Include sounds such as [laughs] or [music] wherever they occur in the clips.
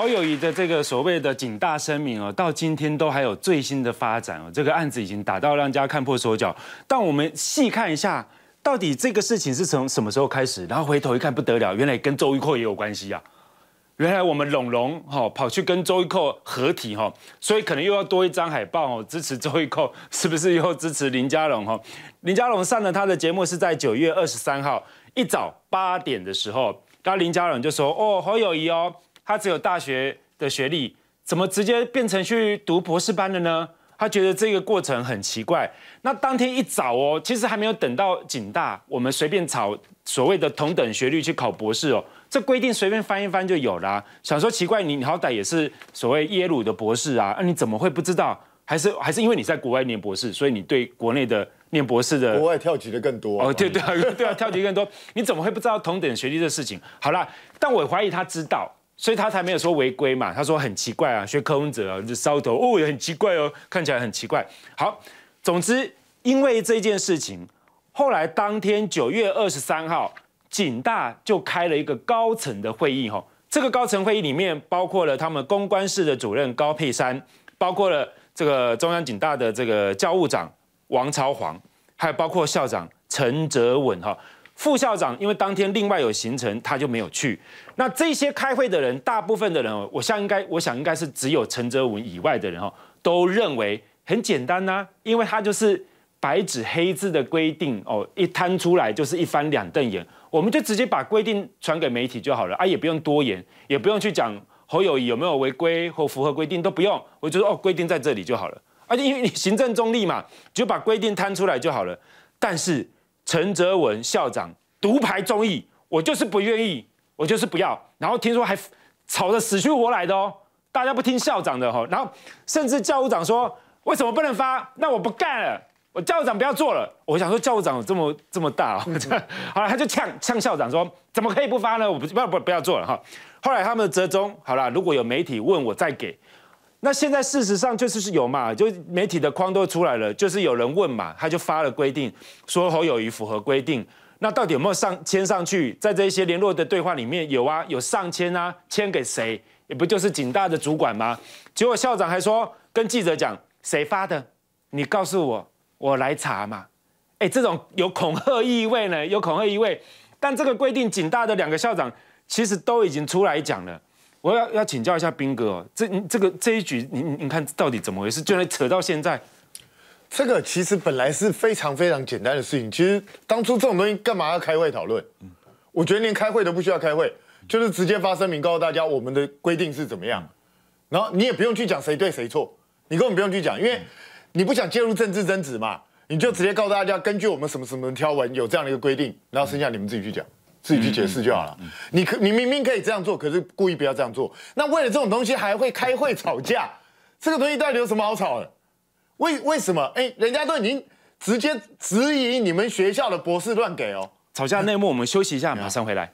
侯友谊的这个所谓的警大声明哦，到今天都还有最新的发展哦。这个案子已经打到让家看破手脚，但我们细看一下，到底这个事情是从什么时候开始？然后回头一看不得了，原来跟周玉蔻也有关系啊！原来我们龙龙哈跑去跟周玉蔻合体哈，所以可能又要多一张海报哦，支持周玉蔻，是不是又支持林嘉龙哈？林嘉龙上了他的节目是在九月二十三号一早八点的时候，然林嘉龙就说：“哦，侯友谊哦。”他只有大学的学历，怎么直接变成去读博士班了呢？他觉得这个过程很奇怪。那当天一早哦，其实还没有等到景大，我们随便找所谓的同等学历去考博士哦。这规定随便翻一翻就有啦。想说奇怪，你你好歹也是所谓耶鲁的博士啊，那你怎么会不知道？还是还是因为你在国外念博士，所以你对国内的念博士的国外跳级的更多哦。对对对啊，跳级更多，你怎么会不知道同等学历的事情？好啦，但我怀疑他知道。所以他才没有说违规嘛，他说很奇怪啊，学科文哲就烧头哦，很奇怪哦，看起来很奇怪。好，总之因为这件事情，后来当天九月二十三号，警大就开了一个高层的会议哈。这个高层会议里面包括了他们公关室的主任高佩珊，包括了这个中央警大的这个教务长王朝煌，还有包括校长陈泽文哈。副校长因为当天另外有行程，他就没有去。那这些开会的人，大部分的人，我想应该，我想应该是只有陈泽文以外的人哦，都认为很简单呐，因为他就是白纸黑字的规定哦，一摊出来就是一翻两瞪眼，我们就直接把规定传给媒体就好了啊，也不用多言，也不用去讲侯友谊有没有违规或符合规定，都不用，我就说哦，规定在这里就好了，而且因为你行政中立嘛，就把规定摊出来就好了。但是。陈泽文校长独排众议，我就是不愿意，我就是不要。然后听说还吵得死去活来的哦，大家不听校长的哈。然后甚至教务长说为什么不能发？那我不干了，我教务长不要做了。我想说教务长有这么这么大？[laughs] 好了，他就呛呛校长说怎么可以不发呢？我不不不不要做了哈。后来他们折中好了，如果有媒体问我再给。那现在事实上就是是有嘛，就媒体的框都出来了，就是有人问嘛，他就发了规定，说侯友谊符合规定，那到底有没有上签上去？在这些联络的对话里面有啊，有上签啊，签给谁？也不就是景大的主管吗？结果校长还说跟记者讲，谁发的？你告诉我，我来查嘛。哎，这种有恐吓意味呢，有恐吓意味。但这个规定，景大的两个校长其实都已经出来讲了。我要要请教一下斌哥，这这个这一局，你你看到底怎么回事？就能扯到现在？这个其实本来是非常非常简单的事情。其实当初这种东西干嘛要开会讨论？嗯，我觉得连开会都不需要开会，就是直接发声明告诉大家我们的规定是怎么样。然后你也不用去讲谁对谁错，你根本不用去讲，因为你不想介入政治争执嘛，你就直接告诉大家，根据我们什么什么条文有这样的一个规定，然后剩下你们自己去讲。自己去解释就好了。你可你明明可以这样做，可是故意不要这样做。那为了这种东西还会开会吵架，[laughs] 这个东西到底有什么好吵的？为为什么？哎，人家都已经直接质疑你们学校的博士乱给哦。吵架内幕，我们休息一下，马上回来。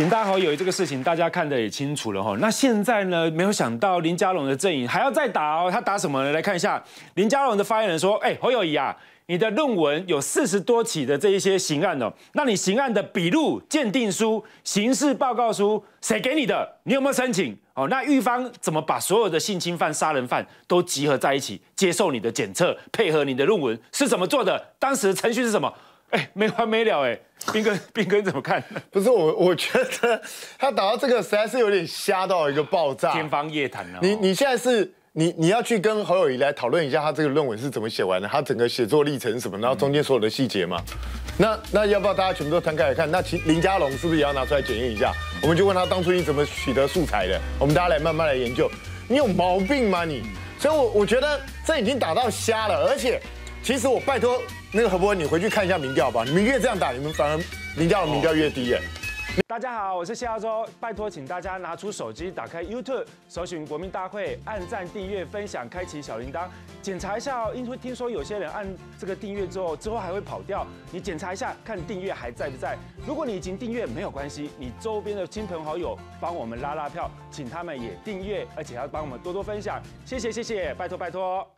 请大家好，友这个事情大家看得也清楚了哈。那现在呢，没有想到林佳龙的阵营还要再打哦。他打什么？来看一下林佳龙的发言人说：“哎，侯友谊啊，你的论文有四十多起的这一些刑案哦。那你刑案的笔录、鉴定书、刑事报告书谁给你的？你有没有申请？哦，那狱方怎么把所有的性侵犯、杀人犯都集合在一起接受你的检测，配合你的论文是怎么做的？当时程序是什么？哎，没完没了哎。” [laughs] 斌哥，[laughs] 斌哥你怎么看？[laughs] 不是我，我觉得他打到这个实在是有点瞎到一个爆炸。天方夜谭了。你你现在是你你要去跟侯友谊来讨论一下，他这个论文是怎么写完的？他整个写作历程什么？然后中间所有的细节嘛？那那要不要大家全部都摊开来看？那其林家龙是不是也要拿出来检验一下？我们就问他当初你怎么取得素材的？我们大家来慢慢来研究。你有毛病吗你？所以，我我觉得这已经打到瞎了，而且。其实我拜托那个何伯，你回去看一下民调吧。你们越这样打，你们反而民调的民调越低。耶。大家好，我是谢耀洲，拜托请大家拿出手机，打开 YouTube，搜寻国民大会，按赞、订阅、分享，开启小铃铛，检查一下哦，因为听说有些人按这个订阅之后，之后还会跑掉，你检查一下看订阅还在不在。如果你已经订阅没有关系，你周边的亲朋好友帮我们拉拉票，请他们也订阅，而且要帮我们多多分享，谢谢谢谢，拜托拜托。